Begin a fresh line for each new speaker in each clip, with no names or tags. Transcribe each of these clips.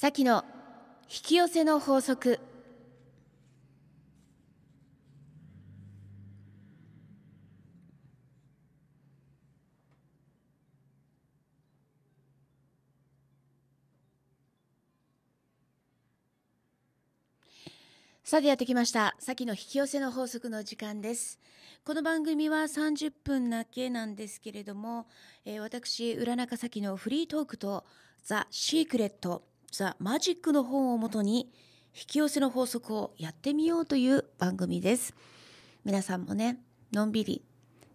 先の引き寄せの法則さてやってきました。先の引き寄せの法則の時間です。この番組は30分だけなんですけれども、えー、私、浦中咲のフリートークとザ・シークレットザ・マジックの本をもとに引き寄せの法則をやってみようという番組です皆さんもねのんびり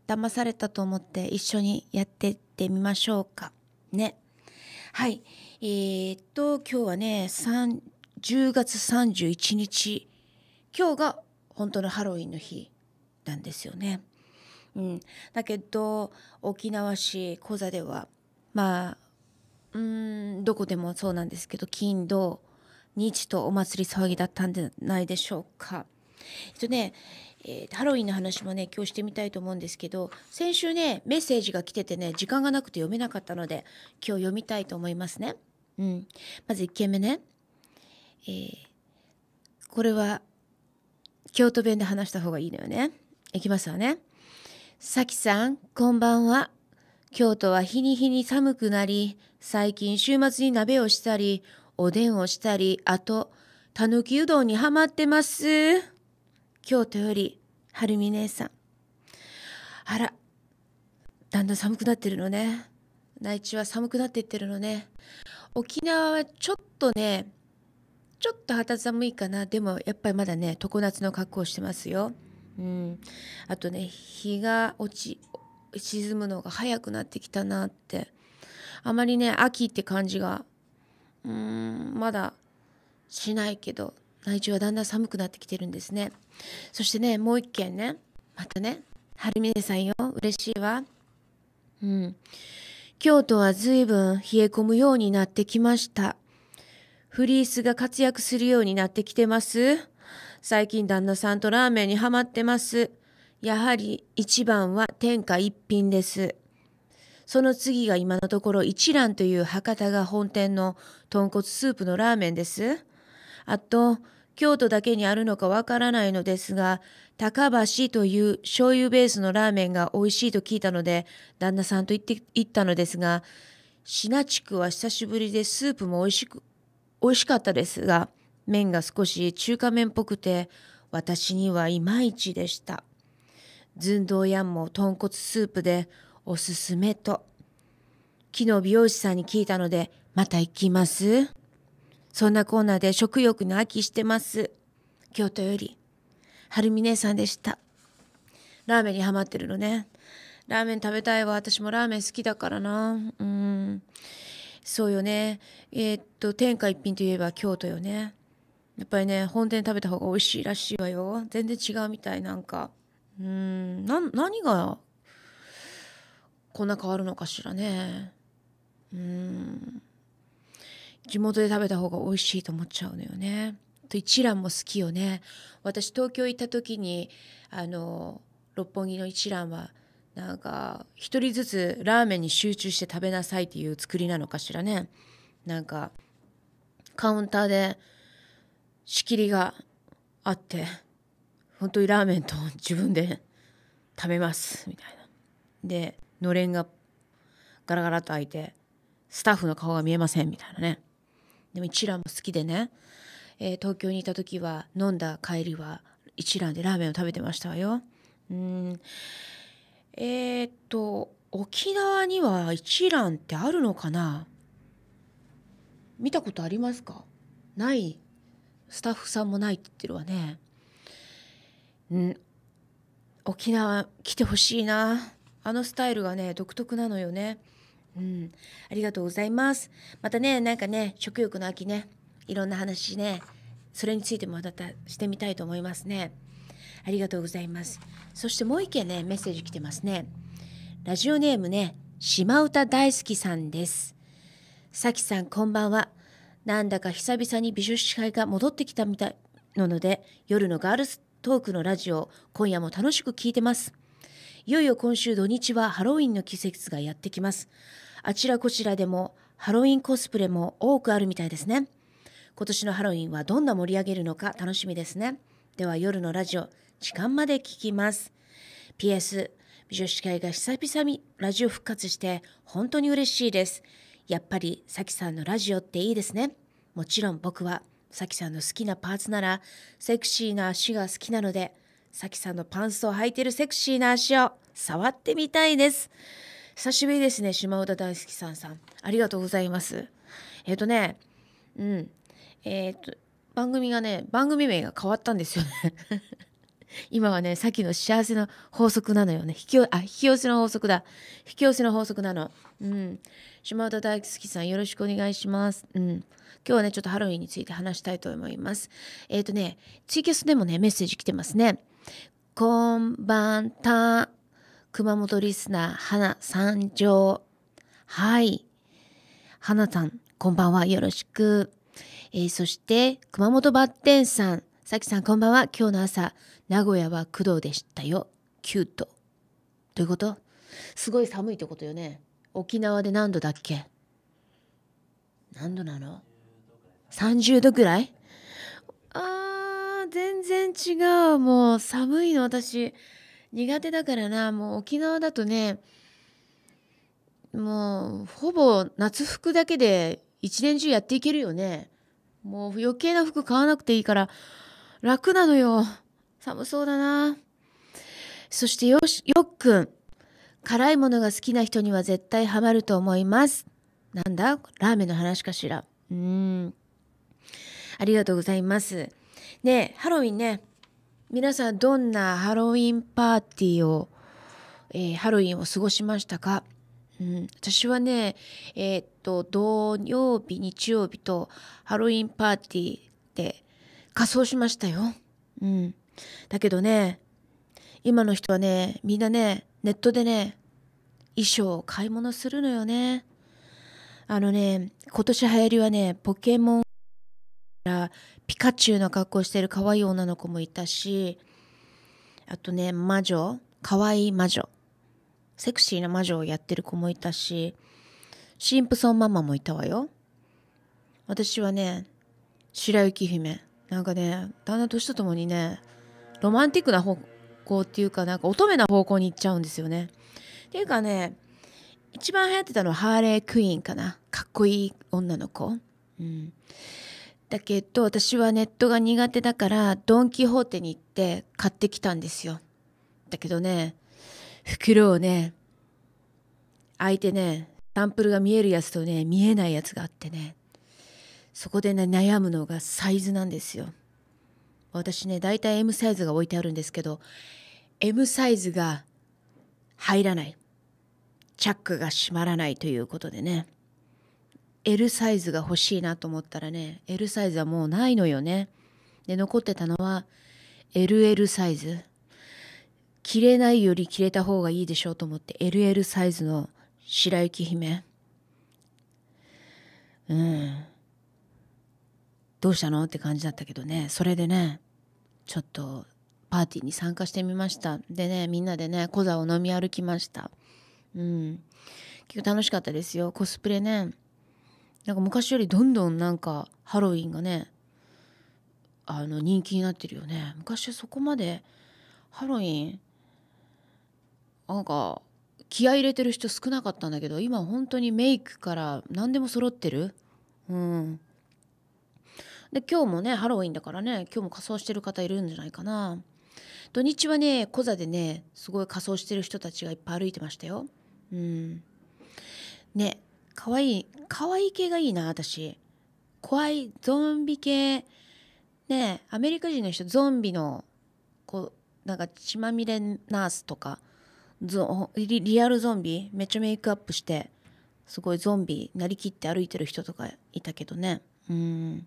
騙されたと思って一緒にやってってみましょうかねはいえー、っと今日はね10月31日今日が本当のハロウィンの日なんですよね。うん、だけど沖縄市コ座ではまあうんどこでもそうなんですけど金土日とお祭り騒ぎだったんじゃないでしょうか。えっとね、えー、ハロウィンの話もね今日してみたいと思うんですけど先週ねメッセージが来ててね時間がなくて読めなかったので今日読みたいと思いますね。うん、まず1件目ね、えー、これは京都弁で話した方がいいのよね。いきますわね。さきさんこんばんは。京都は日に日に寒くなり、最近週末に鍋をしたり、おでんをしたり、あと、たぬきうどんにはまってます。京都より、はるみ姉さん。あら、だんだん寒くなってるのね。内地は寒くなっていってるのね。沖縄はちょっとね、ちょっと肌寒いかな。でもやっぱりまだね、常夏の格好をしてますよ。うん。あとね、日が落ち、沈むのが早くなってきたなってあまりね秋って感じがうーんまだしないけど内地はだんだん寒くなってきてるんですねそしてねもう一件ねまたね春峰さんよ嬉しいわうん京都は随分冷え込むようになってきましたフリースが活躍するようになってきてます最近旦那さんとラーメンにハマってますやはり一番は天下一品です。その次が今のところ一蘭という博多が本店の豚骨スープのラーメンです。あと、京都だけにあるのかわからないのですが、高橋という醤油ベースのラーメンが美味しいと聞いたので、旦那さんと行って、行ったのですが、品地区は久しぶりでスープも美味しく、美味しかったですが、麺が少し中華麺っぽくて、私にはいまいちでした。寸胴やんも豚骨スープでおすすめと。昨日美容師さんに聞いたので、また行きますそんなコーナーで食欲の秋してます。京都より、はるみ姉さんでした。ラーメンにハマってるのね。ラーメン食べたいわ。私もラーメン好きだからな。うん。そうよね。えー、っと、天下一品といえば京都よね。やっぱりね、本店食べた方が美味しいらしいわよ。全然違うみたい、なんか。うんな何がこんな変わるのかしらねうん地元で食べた方が美味しいと思っちゃうのよねと一蘭も好きよね私東京行った時にあの六本木の一蘭はなんか一人ずつラーメンに集中して食べなさいっていう作りなのかしらねなんかカウンターで仕切りがあって本当にラーメンと自分で食べますみたいなでのれんがガラガラと開いてスタッフの顔が見えませんみたいなねでも一蘭も好きでね、えー、東京にいた時は飲んだ帰りは一蘭でラーメンを食べてましたわようんえー、っと沖縄には一蘭ってあるのかな見たことありますかないスタッフさんもないって言ってるわねうん沖縄来てほしいなあのスタイルがね独特なのよねうんありがとうございますまたねなんかね食欲の秋ねいろんな話ねそれについてもまたしてみたいと思いますねありがとうございますそしてもう一件ねメッセージ来てますねラジオネームね島唄大好きさんですさきさんこんばんはなんだか久々に美術会が戻ってきたみたいなので夜のガールストークのラジオ今夜も楽しく聞いてますいよいよ今週土日はハロウィンの季節がやってきますあちらこちらでもハロウィンコスプレも多くあるみたいですね今年のハロウィンはどんな盛り上げるのか楽しみですねでは夜のラジオ時間まで聞きます PS 美女子会が久々にラジオ復活して本当に嬉しいですやっぱりさきさんのラジオっていいですねもちろん僕はさきさんの好きなパーツなら、セクシーな足が好きなので、さきさんのパンツを履いてるセクシーな足を触ってみたいです。久しぶりですね、島唄大好きさんさん。ありがとうございます。えっ、ー、とね、うん。えっ、ー、と、番組がね、番組名が変わったんですよね。今はね、さっきの幸せの法則なのよね。引きあ、引き寄せの法則だ。引き寄せの法則なの。うん。島田大好きさん、よろしくお願いします。うん。今日はね、ちょっとハロウィンについて話したいと思います。えっ、ー、とね、ツイキャスでもね、メッセージ来てますね。こんばんた。熊本リスナー、花三条。はい。花さん、こんばんは。よろしく。えー、そして、熊本バッテンさん。さきさん、こんばんは。今日の朝、名古屋は工藤でしたよ。キュート。どういうことすごい寒いってことよね。沖縄で何度だっけ何度なの ?30 度ぐらいあー、全然違う。もう寒いの私苦手だからな。もう沖縄だとね、もうほぼ夏服だけで一年中やっていけるよね。もう余計な服買わなくていいから楽なのよ。寒そうだな。そしてよし、よっくん。辛いものが好きな人には絶対ハマると思います。なんだラーメンの話かしら。うん。ありがとうございます。ねハロウィンね。皆さんどんなハロウィンパーティーを、えー、ハロウィンを過ごしましたかうん、私はね、えー、っと、土曜日、日曜日とハロウィンパーティーで仮装しましたよ。うん。だけどね、今の人はね、みんなね、ネットでね、衣装を買い物するのよね。あのね、今年流行りはね、ポケモンやピカチュウの格好してる可愛い女の子もいたし、あとね、魔女、可愛い魔女、セクシーな魔女をやってる子もいたし、シンプソンママもいたわよ。私はね、白雪姫。なんかね、だんだん年とともにね、ロマンティックな方向っていうかなんか乙女な方向に行っちゃうんですよね。っていうかね一番流行ってたのはハーレー・クイーンかなかっこいい女の子。うん、だけど私はネットが苦手だからドン・キホーテに行って買ってきたんですよ。だけどね袋をね開いてねサンプルが見えるやつとね見えないやつがあってねそこでね悩むのがサイズなんですよ。私ね大体 M サイズが置いてあるんですけど M サイズが入らないチャックが閉まらないということでね L サイズが欲しいなと思ったらね L サイズはもうないのよねで残ってたのは LL サイズ着れないより着れた方がいいでしょうと思って LL サイズの白雪姫うんどうしたのって感じだったけどねそれでねちょっとパーティーに参加してみましたでねみんなでねコザを飲み歩きましたうん結構楽しかったですよコスプレねなんか昔よりどんどんなんかハロウィンがねあの人気になってるよね昔はそこまでハロウィンなんか気合入れてる人少なかったんだけど今本当にメイクから何でも揃ってるうんで今日もねハロウィンだからね今日も仮装してる方いるんじゃないかな土日はねコザでねすごい仮装してる人たちがいっぱい歩いてましたようんねかわいいかわいい系がいいな私怖いゾンビ系ねアメリカ人の人ゾンビのこうなんか血まみれナースとかリリアルゾンビめっちゃメイクアップしてすごいゾンビなりきって歩いてる人とかいたけどねうん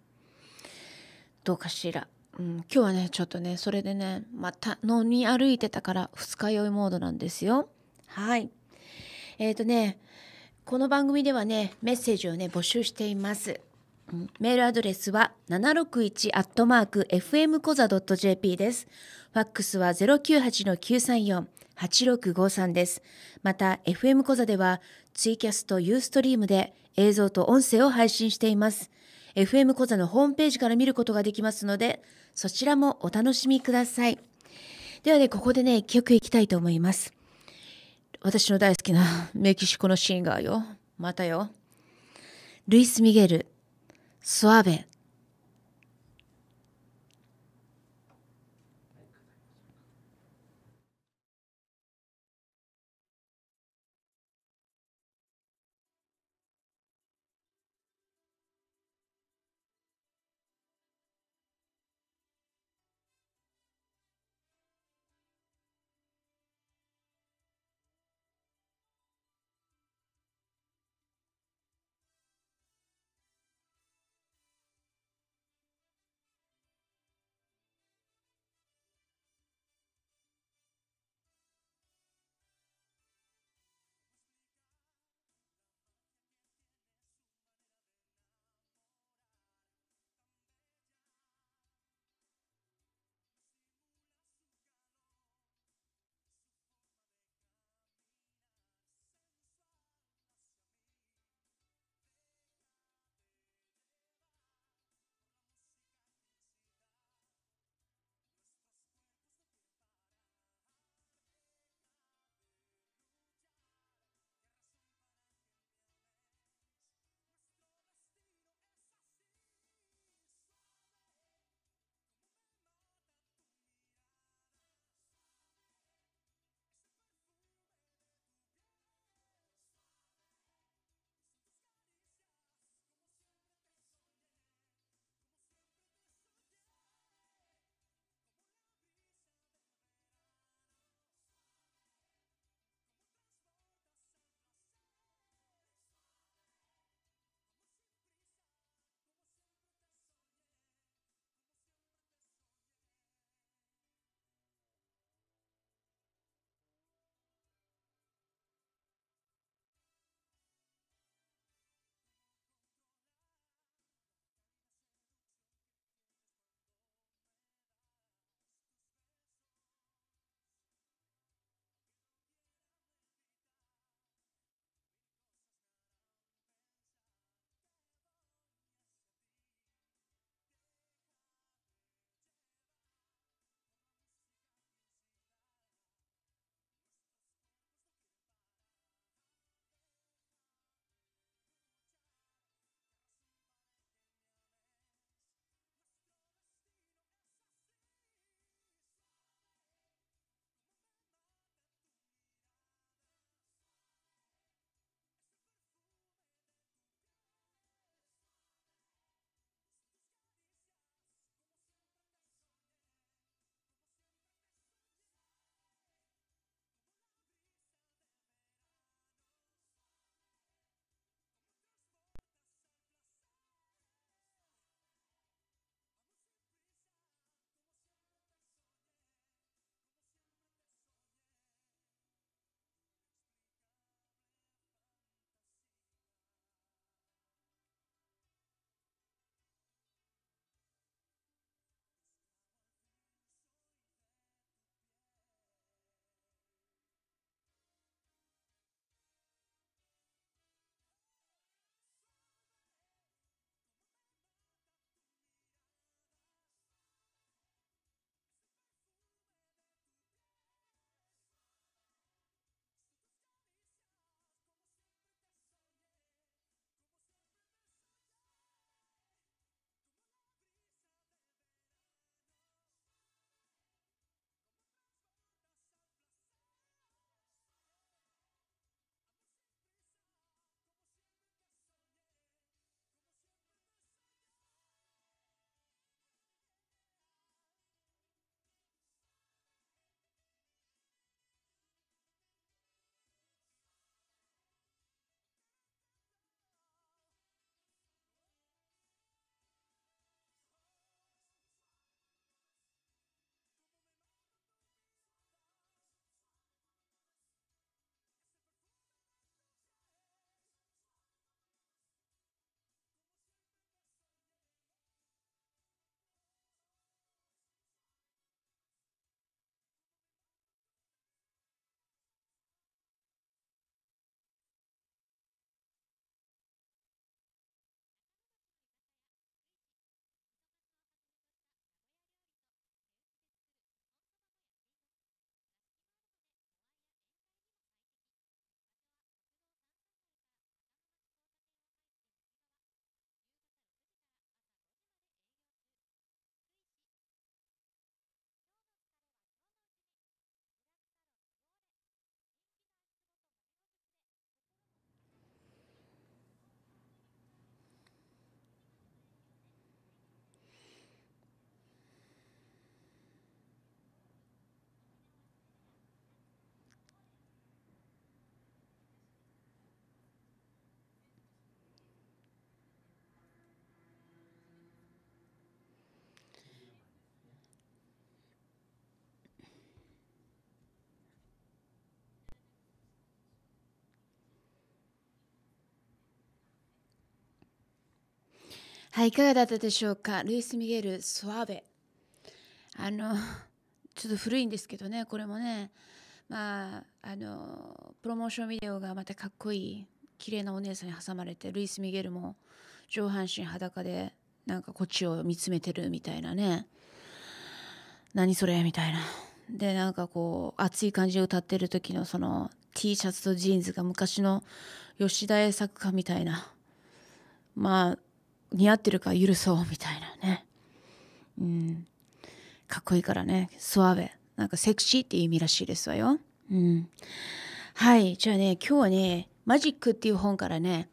どうかしら、うん、今日はねちょっとねそれでねまた飲に歩いてたから二日酔いモードなんですよはいえっ、ー、とねこの番組ではねメッセージをね募集していますメールアドレスは761アットマーク FM コザ .jp です。ファックスは098-934-8653です。また FM コザではツイキャストユーストリームで映像と音声を配信しています。FM 講座のホームページから見ることができますので、そちらもお楽しみください。ではね、ここでね、曲いきたいと思います。私の大好きなメキシコのシンガーよ。またよ。ルイス・ミゲル、スワベ。はい、いかがだったでしょうか。ルイス・ミゲル・スワベ。あの、ちょっと古いんですけどね、これもね、まあ、あの、プロモーションビデオがまたかっこいい、綺麗なお姉さんに挟まれて、ルイス・ミゲルも上半身裸で、なんかこっちを見つめてるみたいなね。何それみたいな。で、なんかこう、熱い感じで歌ってる時のその T シャツとジーンズが昔の吉田栄作家みたいな。まあ、似合ってるから許そうみたいなね、うん、かっこいいからねスワベなんかセクシーっていう意味らしいですわよ、うん、はいじゃあね今日はねマジックっていう本からね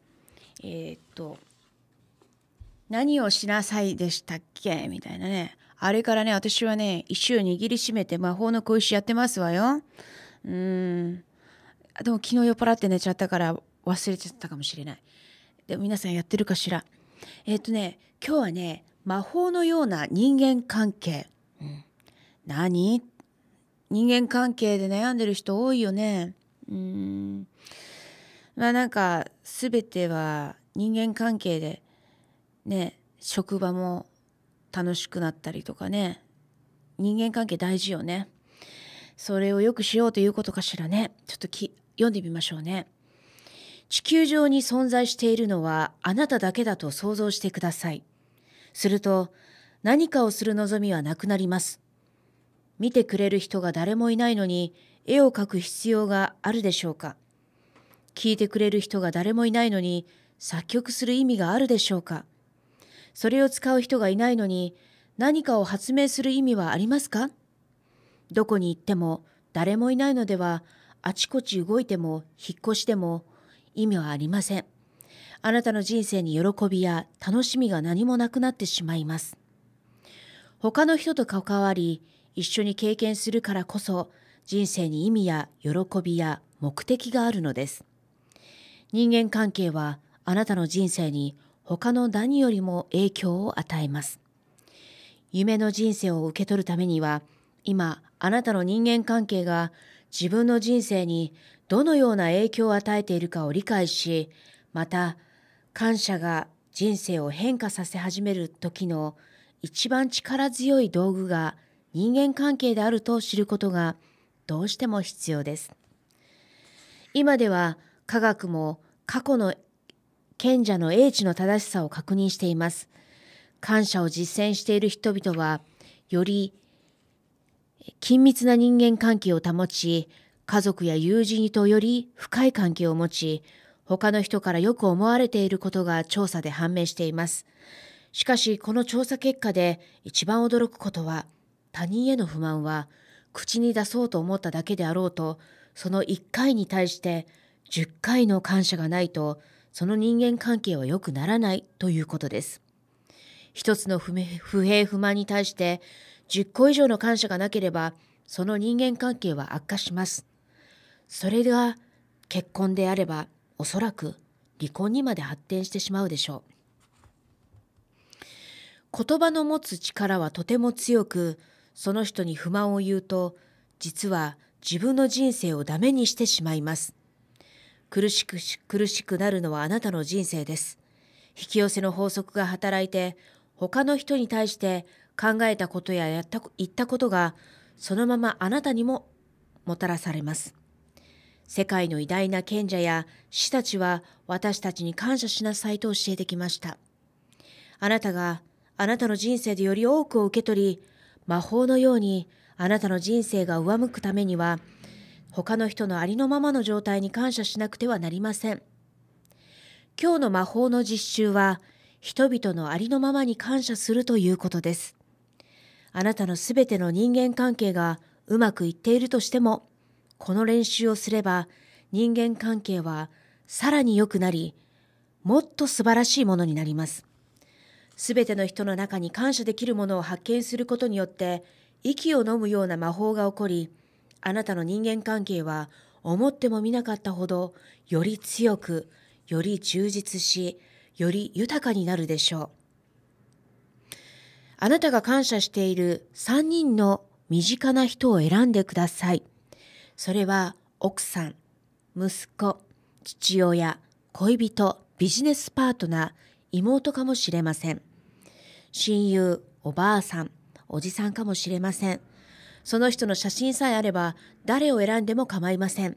えー、っと何をしなさいでしたっけみたいなねあれからね私はね石を握りしめて魔法の小石やってますわようんでも昨日酔っ払って寝ちゃったから忘れちゃったかもしれないでも皆さんやってるかしらえっ、ー、とね今日はね魔法のような人間関係、うん、何人間関係で悩んでる人多いよねうんまあなんか全ては人間関係でね職場も楽しくなったりとかね人間関係大事よねそれをよくしようということかしらねちょっとき読んでみましょうね地球上に存在しているのはあなただけだと想像してください。すると、何かをする望みはなくなります。見てくれる人が誰もいないのに、絵を描く必要があるでしょうか聞いてくれる人が誰もいないのに、作曲する意味があるでしょうかそれを使う人がいないのに、何かを発明する意味はありますかどこに行っても誰もいないのでは、あちこち動いても、引っ越しても、意味はありません。あなたの人生に喜びや楽しみが何もなくなってしまいます。他の人と関わり、一緒に経験するからこそ、人生に意味や喜びや目的があるのです。人間関係はあなたの人生に他の何よりも影響を与えます。夢の人生を受け取るためには、今あなたの人間関係が自分の人生にどのような影響を与えているかを理解し、また感謝が人生を変化させ始める時の一番力強い道具が人間関係であると知ることがどうしても必要です。今では科学も過去の賢者の英知の正しさを確認しています。感謝を実践している人々は、より緊密な人間関係を保ち、家族や友人とより深い関係を持ち、他の人からよく思われていることが調査で判明しています。しかし、この調査結果で一番驚くことは、他人への不満は、口に出そうと思っただけであろうと、その1回に対して10回の感謝がないと、その人間関係は良くならないということです。一つの不平不満に対して10個以上の感謝がなければ、その人間関係は悪化します。それが結婚であればおそらく離婚にまで発展してしまうでしょう言葉の持つ力はとても強くその人に不満を言うと実は自分の人生をダメにしてしまいます苦しく苦しくなるのはあなたの人生です引き寄せの法則が働いて他の人に対して考えたことややった言ったことがそのままあなたにももたらされます世界の偉大な賢者や死たちは私たちに感謝しなさいと教えてきました。あなたがあなたの人生でより多くを受け取り、魔法のようにあなたの人生が上向くためには、他の人のありのままの状態に感謝しなくてはなりません。今日の魔法の実習は、人々のありのままに感謝するということです。あなたのすべての人間関係がうまくいっているとしても、この練習をすれば人間関係はさらに良くなり、もっと素晴らしいものになります。すべての人の中に感謝できるものを発見することによって、息を飲むような魔法が起こり、あなたの人間関係は思ってもみなかったほど、より強く、より充実し、より豊かになるでしょう。あなたが感謝している3人の身近な人を選んでください。それは奥さん、息子、父親、恋人、ビジネスパートナー、妹かもしれません。親友、おばあさん、おじさんかもしれません。その人の写真さえあれば誰を選んでも構いません。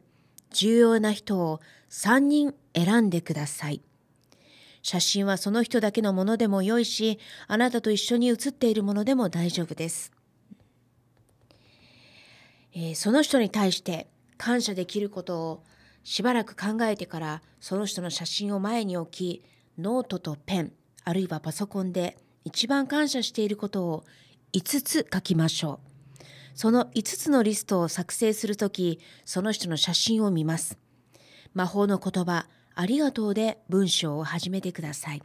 重要な人を3人選んでください。写真はその人だけのものでも良いし、あなたと一緒に写っているものでも大丈夫です。えー、その人に対して感謝できることをしばらく考えてからその人の写真を前に置きノートとペンあるいはパソコンで一番感謝していることを5つ書きましょうその5つのリストを作成するときその人の写真を見ます魔法の言葉ありがとうで文章を始めてください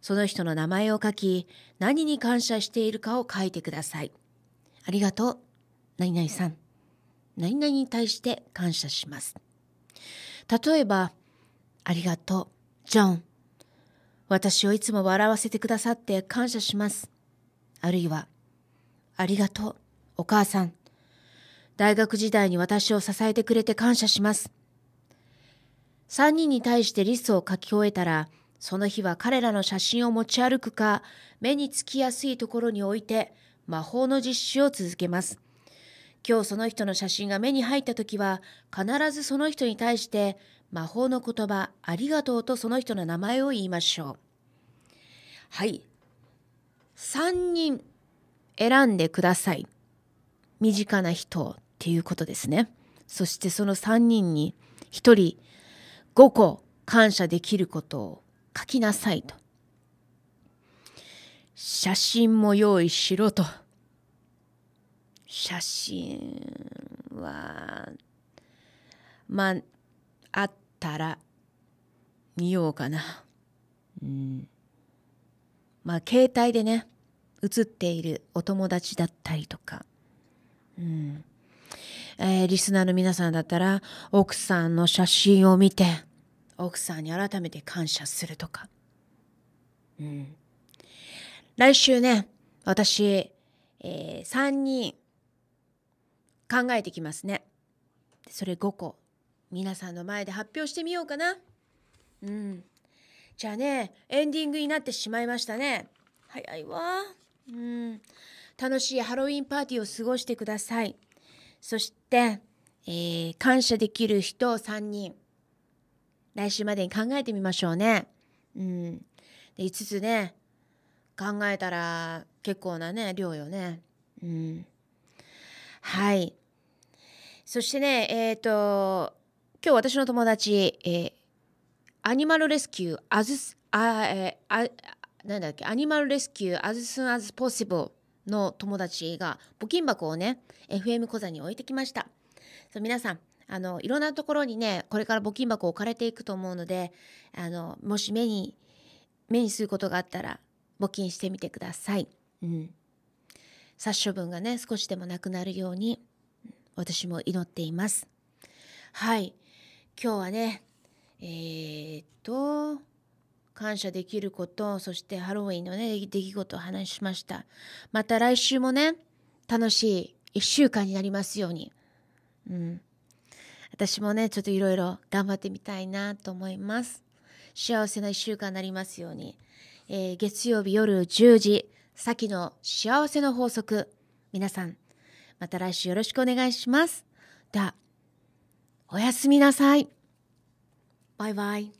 その人の名前を書き何に感謝しているかを書いてくださいありがとう何々さん、何々に対して感謝します。例えば、ありがとう、ジョン。私をいつも笑わせてくださって感謝します。あるいは、ありがとう、お母さん。大学時代に私を支えてくれて感謝します。3人に対してリストを書き終えたら、その日は彼らの写真を持ち歩くか、目につきやすいところに置いて、魔法の実習を続けます。今日その人の写真が目に入った時は必ずその人に対して魔法の言葉ありがとうとその人の名前を言いましょうはい3人選んでください身近な人っていうことですねそしてその3人に1人5個感謝できることを書きなさいと写真も用意しろと。写真はまああったら見ようかな。うん、まあ携帯でね写っているお友達だったりとか、うんえー、リスナーの皆さんだったら奥さんの写真を見て奥さんに改めて感謝するとか、うん、来週ね私、えー、3人考えてきますねそれ5個皆さんの前で発表してみようかなうんじゃあねエンディングになってしまいましたね早いわうん楽しいハロウィンパーティーを過ごしてくださいそして、えー、感謝できる人を3人来週までに考えてみましょうねうんで5つね考えたら結構なね量よねうんはいそしてね、えっ、ー、と、今日私の友達、えー、アニマルレスキュー、アズス、あ、えー、あ、なんだっけ、アニマルレスキュー、アズスンアズポッシブルの友達が、募金箱をね、FM 小座に置いてきました。そう皆さん、あの、いろんなところにね、これから募金箱を置かれていくと思うので、あの、もし目に、目にすることがあったら、募金してみてください。うん。殺処分がね、少しでもなくなるように、私も祈っています。はい。今日はね、えー、っと、感謝できること、そしてハロウィンのね、出来事を話しました。また来週もね、楽しい1週間になりますように。うん。私もね、ちょっといろいろ頑張ってみたいなと思います。幸せな1週間になりますように。えー、月曜日夜10時、先の幸せの法則、皆さんまた来週よろしくお願いします。では、おやすみなさい。バイバイ。